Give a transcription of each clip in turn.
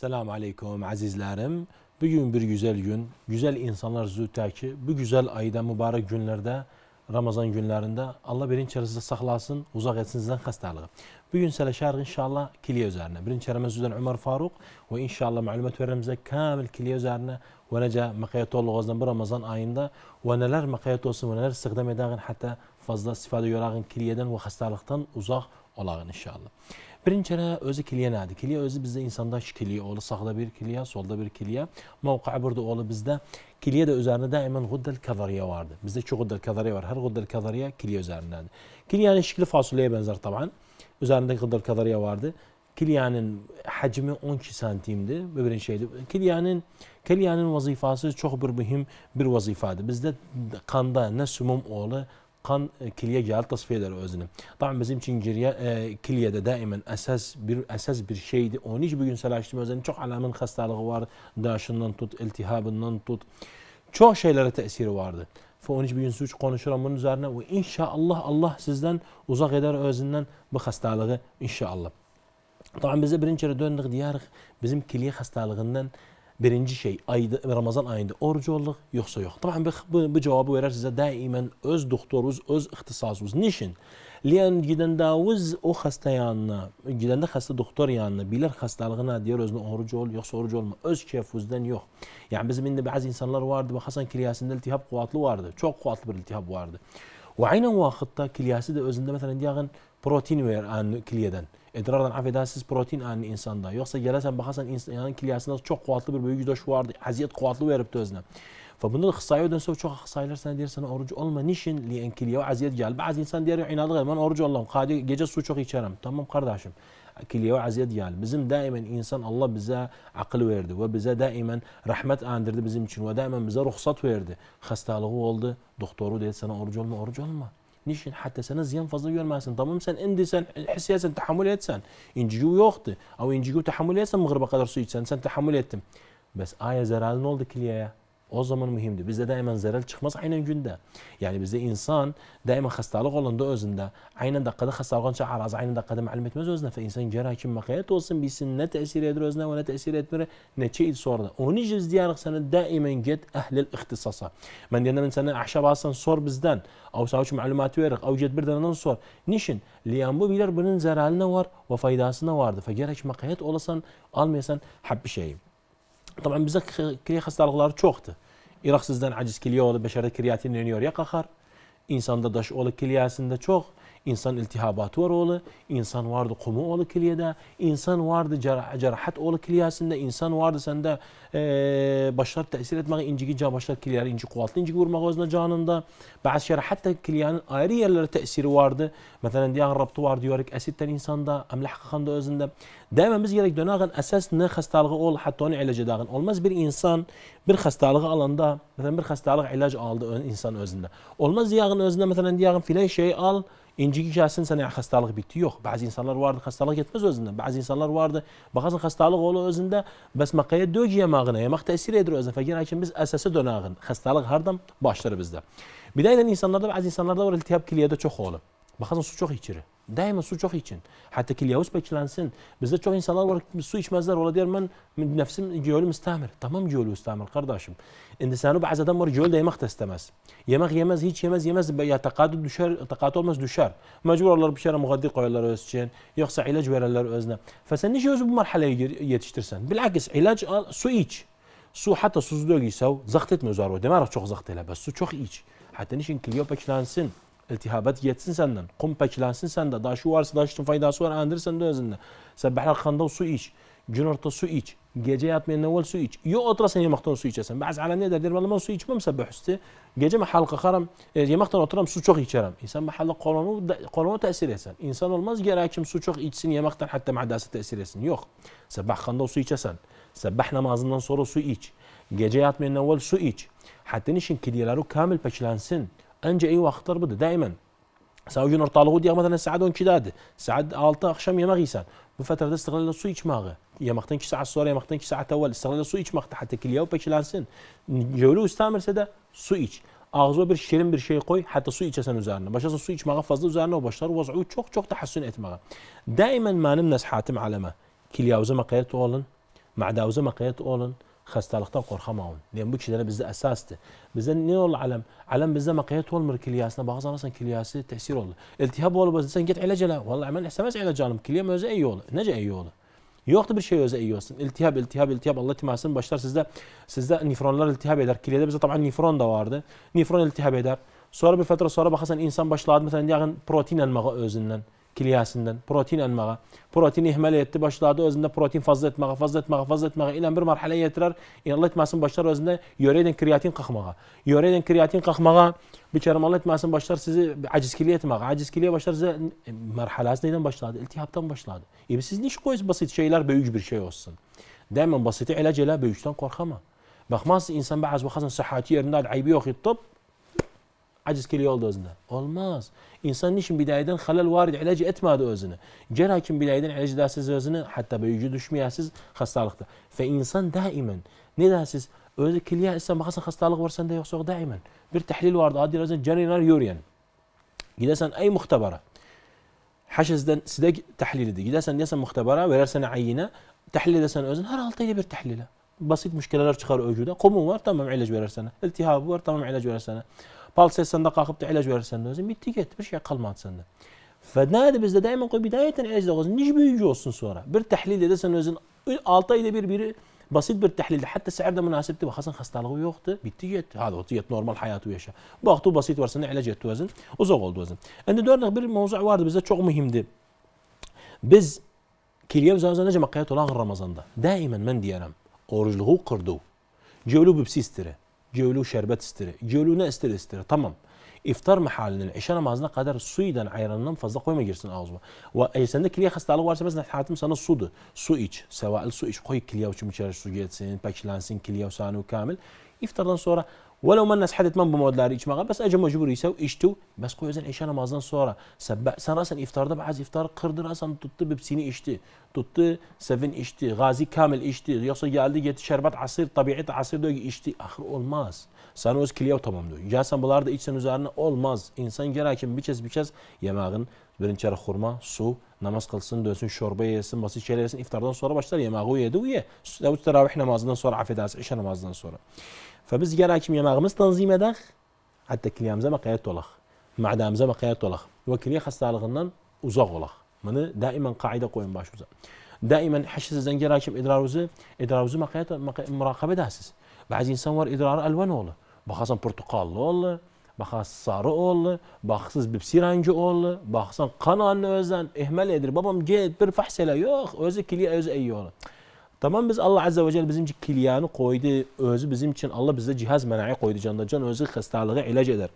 Selamun Aleyküm azizlerim. Bugün bir güzel gün, güzel insanlar zütte ki bu güzel ayda, mübarek günlerde, Ramazan günlerinde Allah birin içərisində saklasın uzak etsin sizdən xəstəliyi. Bu gün sələ inşallah kiliye üzerine Birinci şərhimiz Ömer Faruk ve inşallah məlumat verərəm sizə kamil kiliye üzerine ve necə məqiyyət olunğazdan bu Ramazan ayında ve neler məqiyyət olsun ve neler istiqdam edəğin, hatta fazla istifade görəğin kiliyeden ve xəstəlikdən uzak olağın inşallah. Birinci kərə özü kiliyə nədir? Kiliyə özü bizdə insandakı kiliye oğlu, sağda bir kiliye solda bir kiliye Mavqa burada oğlu bizde kiliye de üzərində daimən quddəl kəzariyə vardı. bizde iki quddəl kəzariyə var. her quddəl kəzariyə kiliye üzərindədir. Kiliyənin şəkli fasulyəyə benzer təbii. Üzərində quddəl kəzariyə vardı. kiliyenin hacmi 12 santimdir. Böyle bir şeydi. kiliyenin Kilyanın vazifası çok bir mühim bir vazifadır. Bizde kanda ne sümum oğlu kan e, kiliye gel tasfiye eder özünü. Tabii bizim için cilye, e, kiliyede kilyede daimen esas bir esas bir şeydi. Onun için bugün selaçtım özünü. Çok alamın hastalığı var. Daşından tut, iltihabından tut. Çok şeylere tesiri vardı. Fe onun için bugün suç konuşuram bunun üzerine. Ve inşallah Allah sizden uzak eder özünden bu hastalığı inşallah. Tabii bize birinci döndük diyarık bizim kiliye hastalığından birinci şey ayda, Ramazan ayında orucu olduq, yoxsa yox? Tabii bu, bu cevabı verər size daimən öz doktoruz, öz ixtisasınız. Niçin? Liyan gedəndə öz o hasta yanına, gedəndə hasta doktor yanına bilir, xəstəliyi nə deyir, özünə oruc ol, yoksa oruc olma. Öz keyfuzdan yok. Yani bizim indi bəzi insanlar vardı, baxasan kiliyasında iltihab quvvatlı vardı. çok quvvatlı bir iltihab vardı. Ve aynı vaxtda kiliyası da özündə məsələn deyəğin protein verir anını kilyeden. idrardan affedersiz protein an insanda. Yoksa gelesen bakarsan insanın kilyasında çok kuvvetli bir büyük yüzdeş vardı. Haziyet kuvvetli verip özüne. فبنظر اخصائي ودنسو شو اخصائيlar sana der sana orucu olma niçin لان kilya aziyet gel. Bazı insan diyor inadı gel ben orucu olmam. Kadi gece su çok içerim. Tamam kardeşim. Kilya aziyet gel. Bizim daimen insan Allah bize akıl verdi ve bize daimen rahmet andirdi bizim için ve daimen bize ruhsat verdi. Hastalığı oldu. Doktoru dedi sana orucu olma, orucu olma. nicht حتى سنة زیان فضل یون ماسن طب مثلا اندی سن حسیات سن تحملیت سن اینجیو یوخت او اینجیو تحملیت سن مغرب قدر سویت سن سن تحملیت بس آیا زرال نول دکلیه O zaman mühimdir. Bizde daima zerel çıkmaz aynen günde. Yani bizde insan daima hastalık olanda özünde. Aynen dakikada hastalık olunca araz aynen dakikada malum etmez özüne. Fe insan cerrah kim makayet olsun bilsin ne tesir edir özüne ve ne tesir etmir neçe il sordu. Onun için biz diyerek sana daimen get ehlil ihtisasa. Ben diyelim sana ahşap alsan sor bizden. Av sağ için malumatı verir. Av get birden sor. Nişin? Liyan bu bilir bunun zeraline var ve faydasına vardı. Fe gerek makayet olasan almayasan hep bir şeyim. طبعا bizdə kiriyə xəstəlikləri çoxdur. İraqsızdan aciz kiliyə olur, bəşərdə kreatin yönüyor, qaxar. İnsanda daş olur kiliyəsində çox. İnsan iltihabatı var oğlu, insan vardı kumu oğlu kiliyede, insan vardı cerah, cerahat oğlu kiliyasında, insan vardı sende e, başlar tesir etmek, inciki can başlar kiliyeleri inci kuvvetli inci vurmak özüne canında. Bazı cerahat da kiliyenin ayrı yerlere tesiri vardı. Mesela diyen rabtı var diyorik asitten insanda, amlah hakkında özünde. Dememiz gerek dönəğən əsas nə xəstəliyi ol, hətta onu ilac edəğən. Olmaz bir insan bir xəstəliyi alanda, məsələn bir xəstəlik ilac aldı insan özündə. Olmaz deyəğən özündə məsələn deyəğən filan şey al, inciki gəlsin sənə xəstəlik bitdi. Yox, bəzi insanlar vardı xəstəlik getməz özündən. Bəzi insanlar vardı, baxasan xəstəlik olur özündə, bəs məqəyə döc yemağına, yemək təsir edir özünə. Fəqərə ki biz əsasa dönəğin. Xəstəlik hardan başlar bizdə. Bir də insanlarda bəzi insanlarda var iltihab kiliyədə çox olur. Baxasan su çox içir. دائما سو چوخ يچن حتى كلياوس بچلانسن بزه چوخ انسانلار ور سو مازال ولا دير من من نفسم جولو مستعمر تمام جولو مستعمر قرداشم ان انسانو بعزا دمر جول دائما اختستماس يمغ يمز هيچ يمز يمز يا تقاد دوشار تقاطع مز دوشار مجبور الله بشار مغذي قويلار اوسچن يوخس علاج ويرلار اوزنا فسن نيشي اوز بمرحله يتشترسن بالعكس علاج سو ايش سو حتى سوزدوغي سو زختت مزارو دمارو چوخ زختله بس سو چوخ ايش حتى نيشن كليوبا كلانسن التهابات yetsin senden. Kum pekilensin sende. Daha şu varsa daha şunun faydası var andır sende özünde. Sabahlar kanda su iç. Gün orta su iç. Gece yatmayan evvel su iç. Ya oturasın yemekten su içesin. Bazı ala ne der? ben su içmem sabah üstü. Gece mi halka karam. E, yemekten oturam su çok içerim. İnsan mahalle kolonu, kolonu tesir etsin. İnsan olmaz gerekim su çok içsin yemekten hatta madası tesir etsin. Yok. Sabah kanda su içesen. Sabah namazından sonra su iç. Gece yatmayan evvel su iç. Hatta işin kilyeleri kamil pekilensin. انجا اي وقت بده دائما ساوجن ارطالغو ديغ مثلا ساعدون انشداد ساعد التا اخشم يا مغيسان بفترة استغلال السويتش ماغا يا مختنك ساعة الصورة يا مختنك ساعة أول استغلال السويتش مخت حتى كل يوم بيش لانسن جولو استعمل سدا سويتش أغزو بر شيرم بر شيء قوي حتى سويتش أسن وزارنا باش أصلا سويتش ماغه فضل وزارنا وبشر وضعه تشوك تشوك تحسن إتماغه دائما ما نمنس حاتم علمه كل يوم زي ما قيت أولن مع داوزة ما قيت أولن xəstəlikdən qorxamam. Yəni bu kişilərə bizdə əsasdır. Bizdə nə olur aləm? Aləm bizdə məqiyyət olmur kiliyasına. Baxsan sən kiliyası təsir olur. İltihab olub sən get eləc elə. Vallahi mən istəməz eləcənim. Kiliyam özü iyi olur. Necə iyi olur? Yoxdur bir şey özü iyi olsun. İltihab, iltihab, iltihab. Allah timasını başlar sizdə sizdə nefronlar iltihab edər. Kiliyada bizdə təbii nefron da vardı. Nefron iltihab edər. Sonra bir fətrə sonra baxasan insan başladı məsələn yağın protein almağa özündən. kiliyasından, protein almağa, protein ihmal etti, başladı özünde protein fazla etmağa, fazla etmağa, fazla etmağa, ilan bir marhaleye yetirer, Allah etmesin başlar özünde yöreyden kriyatin kalkmağa. Yöreyden kriyatin kalkmağa, biçarım Allah etmesin başlar sizi acizkiliye etmağa, acizkiliye başlar size e, marhalası neyden başladı? İltihaptan başladı. E siz niş koyuz basit şeyler büyük bir şey olsun. Daima basit ilac ile büyükten korkama. Bakmaz insan bazı vakasın sıhhati yerinde ayıbı yok tıp, aciz kiliyor oldu özüne. Olmaz. İnsan için bidayeden halal varid ilacı etmedi özüne. Cerakin bidayeden ilacı dersiz özüne hatta böyücü düşmeyesiz hastalıkta. Fe insan daimen ne dersiz özü kiliye isen bakarsan hastalık var sende yoksa o daimen. Bir tahlil vardı adi razın caninar yürüyen. Gidersen ey muhtabara. Haşizden size tahlil edin. Gidersen diyesen muhtabara verersen ayine. Tahlil edersen özün her altı ile bir tahlile. Basit müşküleler çıkar öcüde. Komun var tamam ilacı verir sana. İltihabı var tamam ilacı verir sana palsaya sende kalkıp da ilaç verirsen özün bitti gitti bir şey kalmadı sende. Fednâde bizde daima koy bidayeten ilacda olsun. Nice büyüyücü olsun sonra. Bir tehlil edersen özün 6 ayda bir biri basit bir tehlilde hatta seherde münasipti bakasın hastalığı yoktu bitti gitti hadi o tiyet normal hayatı yaşa baktı basit varsın ilacı etti özün uzak oldu özün şimdi dördük bir mevzu vardı bize çok mühimdi biz Kiryev zaten ne cemaat olan Ramazan'da. Daimen ben diyelim. Oruçluğu kırdı. Cevlu bir sistire. جولو شربت استر جولو نا استر استر تمام افطار محالن العشاء مازنا قدر سويدا عيرنا فزا قوي ما جرسن اوزما وايسند كليا خست على وارس بس نحاتم سنه صود سويتش سواء السويتش قوي كليا وش مشارش سوجيتسين باكشلانسين كليا وسانو كامل افطار دان ولو ما الناس حدت من بمود لاري ما بس اجا مجبور يسوي اشتو بس قوي زين عشان ما اظن صوره سبع سن راسا افطار ده بعد افطار قرد راسا تطي ببسيني اشتي تطي سفن اشتي غازي كامل اشتي يوصل يالي يتشربت عصير طبيعي عصير دوي اشتي اخر اول ماس Sana sanoz kliyev tamamlıyor. Yasan da içsen üzerine olmaz. İnsan gerakin bir kez bir kez yemeğin birinci ara xurma, su, namaz kılsın, dönsün, şorba yesin, basit şeyler yesin. İftardan sonra başlar yemeği yedi, uye. Davut teravih namazından sonra, affedersin, işe namazından sonra. Fabiz gerakim yemeğimiz tanzim edek. Hatta kiliyemize mekayet olaq. Mədəmizə mekayet olaq. Ve kiliye hastalığından uzak olaq. Bunu daimən qaide koyun başımıza. Daimən həşəsizdən gerakim idraruzu, idraruzu mekayet, mürakabə edəsiz. Bəzi insan var idrarı əlvan olur. Baxasan portuqallı olur, baxasan sarı olur, baxsız bipsi rəngi olur, baxsan qan anını özdən ehməl edir. Babam get bir fəhs elə, yox, özü kiliyə özü iyi olur. Tamam biz Allah Azze ve Celle bizim için kilyanı koydu. Özü bizim için Allah bize cihaz mena'ya koydu candan can. Özü hastalığı ilaç eder.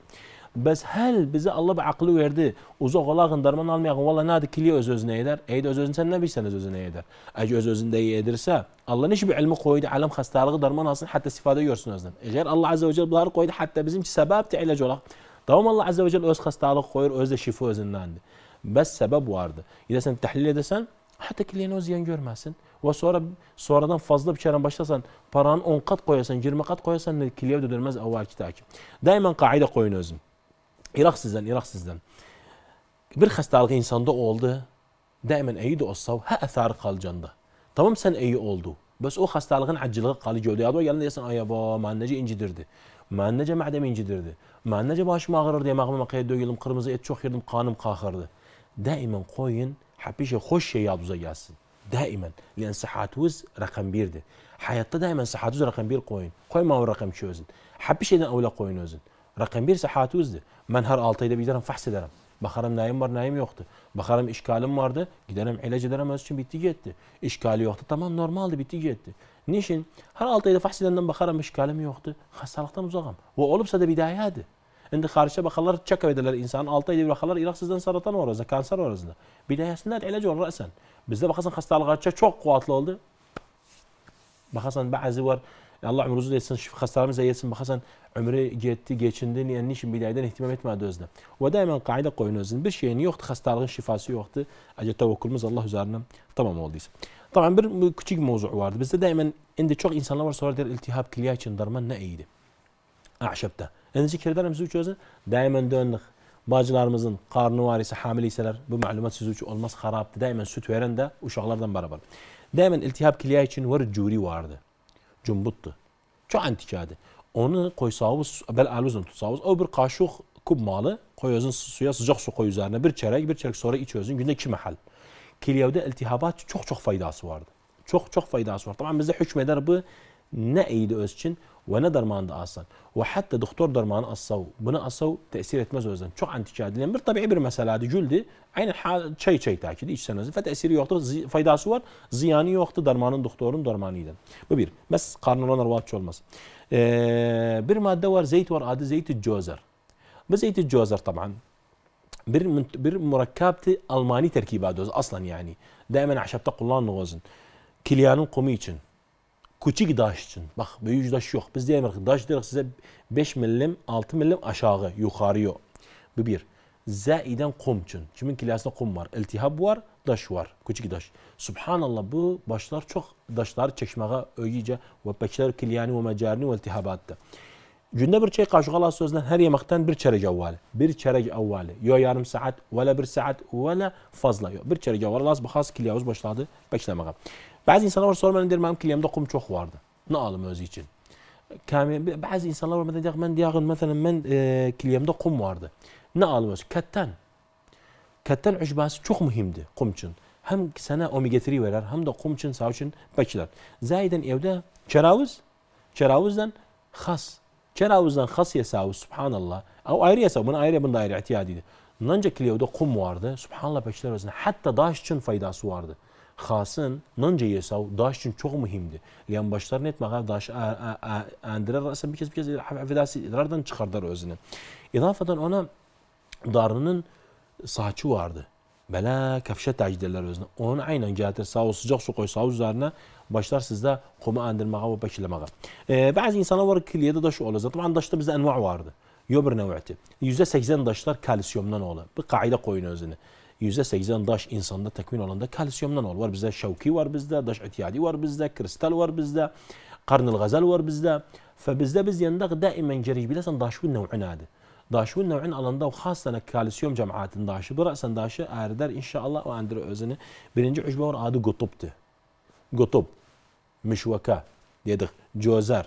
Bəs həll bizə Allah və aqlı verdi. Uzaq olağın, darman almayağın. Valla nədir kiliyə öz-özünə edər? Eydə öz-özünə sən nə bilsən öz-özünə edər? Əgər öz-özündə edirsə, Allah neçə bir ilmi qoydu, aləm xəstəliyi darman alsın, hətta istifadə görsün özdən. Əgər Allah Azza və Cəl bunları qoydu, hətta bizim ki, səbəbdir ilac olaq. Davam Allah Azza və Cəl öz xəstəliyi qoyur, öz də şifa özündəndir. Bəs səbəb vardı. Gedəsən təhlil edəsən, hətta kiliyəni o ziyan görməsin. Və sonra sonradan fazla biçərən başlasan, paranı 10 qat qoyasan, 20 qat qoyasan, kiliyə ödənilməz əvvəlki təkim. Daimən qaidə qoyun özün. İraqsizdən, İraqsizdən. Bir xəstəlik insanda oldu, Daimen iyi də olsa, hə əsəri qalcanda. Tamam sen iyi oldu. Bəs o xəstəliyin acılığı qalı gördü. Yadına gələn deyəsən, ay va, məni necə incidirdi. Məni necə mədəm incidirdi. Məni necə başım ağrırdı, yemağımı məqəyə döyüldüm, qırmızı et çox yedim, kanım qaxırdı. Dəymən qoyun, həpişə xoş şey yadınıza gəlsin. دائما لان صحتوز رقم بير دي حياتة دائما صحتوز رقم بير قوين قوين ما هو رقم شوزن حب شيء اولا قوين وزن رقم بير صحتوز ben her 6 ayda bir giderim fahs ederim. Bakarım neyim var neyim yoktu. Bakarım işgalim vardı. Giderim ilaç ederim öz için bitti gitti. İşgali yoktu tamam normaldi bitti gitti. Niçin? Her 6 ayda fahs edenden bakarım işgalim yoktu. Hastalıktan uzakım. Ve olupsa da bir daha hadi. Şimdi karşıya bakarlar çakav ederler insanın 6 ayda bir bakarlar Irak sizden saratan orası, kanser orasında. Bir daha yasinler ilaç olur sen. Bizde bakarsan hastalığa çok kuvvetli oldu. Bakarsan bazı var Allah ömrünüzü etsin, hastalarımız eylesin. Bakasan ömrü gitti, geçindi. Yani niçin bileyden ihtimam etmedi özüne. Ve daima kaide koyun özüne. Bir şeyin yoktu, hastalığın şifası yoktu. Acı tevekkulumuz Allah üzerine tamam olduysa. Tamam bir küçük mevzu vardı. Bizde daimen indi çok insanlar var sorar der iltihap kilya için darman ne iyiydi? Ahşapta. Yani zikirlerimizi çözün. Daima döndük. bacılarımızın qarnı var isə hamil isələr bu məlumat siz üçün olmaz xarabdır. Daimən süt verən də uşaqlardan bərabər. Daimən iltihab kilya için var curi vardı. cumbutdur. Çox antikadır. Onu qoysağız, bəli əlinizlə tutsağız, o bir qaşıq kub malı qoy özün suya sıcaq su qoy üzərinə bir çərək, bir çərək sonra iç özün gündə 2 məhəl. Kilyavda iltihabat çox-çox faydası vardı. Çox-çox faydası var. Tamam bizdə hökm edər bu nə idi öz üçün? وانا درمان ده اصلا وحتى دكتور درمان اصو بنا اصو تاثير مزوزن شو عن تشاد لان بالطبيعي بر مساله دي جلدي عين الحال شيء شيء تاكيد ايش سنه فتاثير يوقت زي زياني var ziyanı yoktu darmanın doktorun darmanıydı bu ببير بس karnına narvat olmaz ee, bir madde var زيت ور عادي زيت الجوزر بس زيت الجوزر طبعا بر من بر مركبتي الماني دوز اصلا يعني دائما عشان تقول الله وزن كليان قوميتشن küçük daş için. Bak büyük daş yok. Biz diyemiyoruz. Daş diyoruz size 5 milim, 6 milim aşağı, yukarıya. Bu bir. Zaiden kum için. Çünkü kilasında kum var. İltihab var, daş var. Küçük daş. Subhanallah bu başlar çok daşları çekmeye öyice ve peçler kilyani ve mecarini ve iltihabatta. Günde bir çay kaşığı Allah sözünden her yemekten bir çerek evvali. Bir çerek evvali. Yo yarım saat, vela bir saat, vela fazla. yok. bir çerek evvali. Allah bahas kilyavuz başladı peçlemeye. Bəzi insanlar var, sonra mən deyir, mənim kliyamda qum çox vardı. Ne alım özü üçün? Bəzi insanlar var, məsələn, mən deyəğin, məsələn, mən e, kliyamda qum vardı. Ne alım özü? Kətdən. Kətdən üşbəsi çok mühimdir qum üçün. Həm sənə omega 3 verər, həm də qum üçün, sağ üçün bəkilər. Zəyidən evdə keravuz, keravuzdan xas. Keravuzdan xas yesavuz, subhanallah. O ayrı yesavuz, bunu ayrı, bunu ayrı ihtiyadidir. Nanca kliyavda qum vardı, subhanallah bəkilər özünə. Hətta daş üçün faydası vardı. خاصن ننجا يساو داشتن شوغ مهمدي لأن باشتر نت مغا داش اندرا رأسا بكز بكز في داسي idrardan çıkardar özünü. İdafeten ona darının saçı vardı. Bela kafşe tacdirler özüne. Onun aynen getir sağ ol sıcak su koy sağ ol üzerine başlar sizde kuma andırmağa ve beklemeye. Ee, bazı insanlar var kiliyede daş olur. Zaten daşta bizde enva vardı. Yo bir nev'ti. %80 daşlar kalsiyumdan olur. Bu kaide koyun özüne. %80 daş insanda takmin olanda kalsiyumdan ol. Var bizda şavki var bizda, daş ihtiyadi var bizda, kristal var bizda, qarnil g'azal var bizda. فبزدا بز يندق دائما جريج بلا داشون نوعين هذا داشون نوعين ألندا وخاصة كالسيوم جمعات داش برأسا داشة أردر إن شاء الله وأندر أزنة برنجي عجبة ور آدو قطبته قطب مشوكا ديدق جوزر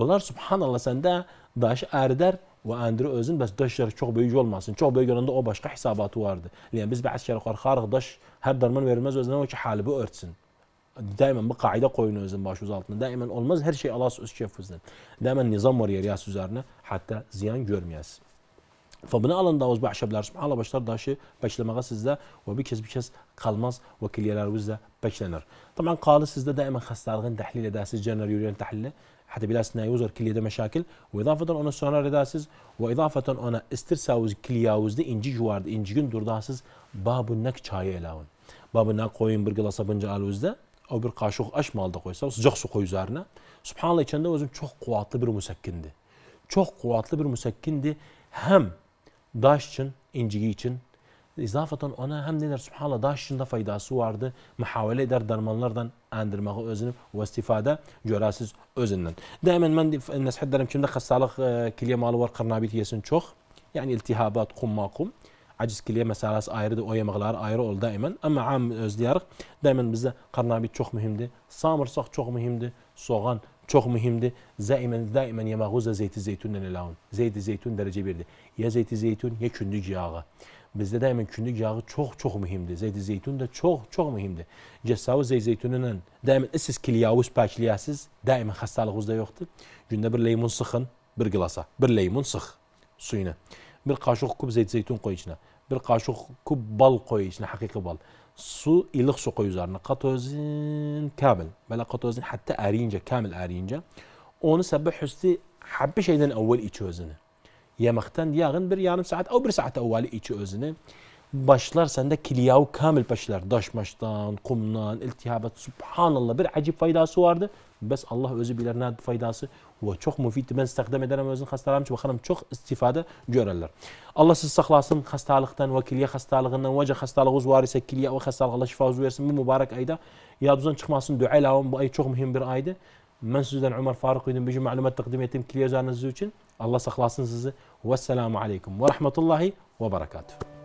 بلار سبحان الله سندا داش أردر və Andrew özün bəs daş yarı çox böyük olmasın. Çox böyük olanda o başqa hesabatı vardı. Yəni biz bəzi şeylər qorxarıq daş hər darman verməz özünə o ki halibi örtsün. Daimən bu qayda qoyun özün başınız altında. Daimən olmaz hər şey Allah öz keyfinizdən. Daimən nizam var yer yas üzərinə, hətta ziyan görməyəsiz. فمن الان داوز بعشا بلار سبحان الله باشتر داشي بشل مغاس ازدا وبكس بكس قلمز وكليالار وزدا بشلنر طبعا قال ازدا دائما خستارغن تحليل داسز جنر يورين تحليل حتى بلا سنايوزر كلية ده مشاكل وإضافة أنا سونار داسز وإضافة أنا استرساوز كلياوز ده إنجي جوارد إنجي جن دور داسز بابو نك چاية إلاون بابو نك قوين برقلا سبنجا ألوز ده أو برقاشوخ أش مال ده قويسا وسجخ سو سبحان الله إچان ده وزم çok قواتلı bir مسكن ده çok قواتلı bir مسكن ده هم DAEŞ için, incigi için izafatan ona hem neler subhanallah DAEŞ'in de faydası vardı. Muhavele eder dermanlardan endirmeyi özünü ve istifade görəsiz özündən. Daimən mən nəsihət edərəm kimdə xəstəlik e, kiliyə malı var, qırnabit yesin çox. Yəni iltihabat, kum, qum. Aciz kiliyə məsələsi ayrıdır, o yeməklər ayrı ol daimən. Amma am özləyərik. Daimən bizdə qırnabit çox mühimdir. Samırsaq çok mühimdir. Soğan çok mühimdi. Zaimen daimen yemaguza zeyti zeytunnen elahun. Zeyti zeytun derece birdi. Ya zeyti zeytun ya kündük yağı. Bizde daimen kündük yağı çok çok mühimdi. Zeyti zeytun da çok çok mühimdi. Cessavu zeyti zeytununen daimen ıssız kiliyavuz paçliyasız daimen hastalığımızda yoktu. Günde bir limon sıkın bir glasa. Bir limon sık suyuna. Bir kaşık kub zeyti zeytun koy içine. Bir kaşık kub bal koy içine. Hakiki bal. su iliq su qoy üzərinə katozin kamil. Belə katozin hətta əriyincə, kamil əriyincə. Onu səbəh hüsdi həbbə şeydən əvvəl içi özünü. Yeməkdən yağın bir yarım saat, əv bir saat əvvəli içi özünü. başlar sende kilyav kamil başlar. Daşmaştan, kumdan, iltihabat. Subhanallah bir acip faydası vardı. Bes Allah özü bilir ne faydası. Ve çok müfittir. Ben istekdem ederim özün hastalarım için. Bakalım çok istifade görürler. Allah siz saklasın hastalıktan ve kilya hastalığından. Vece hastalığınız var ise kilya ve hastalık Allah şifa versin. Bu mübarek ayda yadınızdan çıkmasın. Dua lavun bu ay çok mühim bir aydı. Ben sizden Ömer Faruk idim. Bici malumat takdim ettim kilya üzeriniz için. Allah saklasın sizi. Vesselamu aleyküm ve rahmetullahi ve berekatuhu.